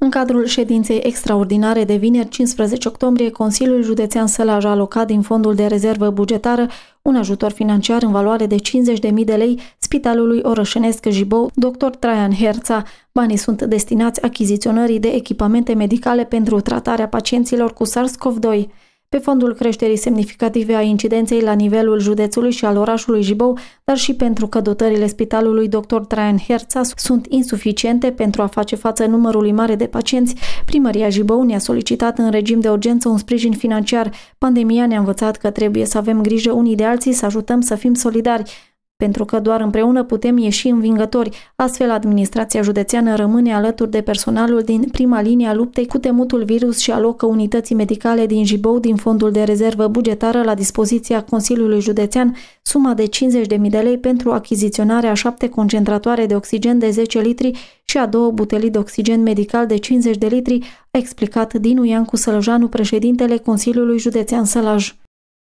În cadrul ședinței extraordinare de vineri 15 octombrie, Consiliul Județean Sălaj a alocat din fondul de rezervă bugetară un ajutor financiar în valoare de 50.000 de lei Spitalului Orășenesc Jibou, dr. Traian Herța. Banii sunt destinați achiziționării de echipamente medicale pentru tratarea pacienților cu SARS-CoV-2 pe fondul creșterii semnificative a incidenței la nivelul județului și al orașului Jibou, dar și pentru că dotările spitalului dr. Traian Herța sunt insuficiente pentru a face față numărului mare de pacienți, primăria Jibou ne-a solicitat în regim de urgență un sprijin financiar. Pandemia ne-a învățat că trebuie să avem grijă unii de alții, să ajutăm să fim solidari pentru că doar împreună putem ieși învingători. Astfel, administrația județeană rămâne alături de personalul din prima linie a luptei cu temutul virus și alocă unității medicale din Jibou din fondul de rezervă bugetară la dispoziția Consiliului Județean suma de 50.000 de lei pentru achiziționarea a șapte concentratoare de oxigen de 10 litri și a două butelii de oxigen medical de 50 de litri, a explicat Dinu Iancu Sălăjanu, președintele Consiliului Județean Sălaj.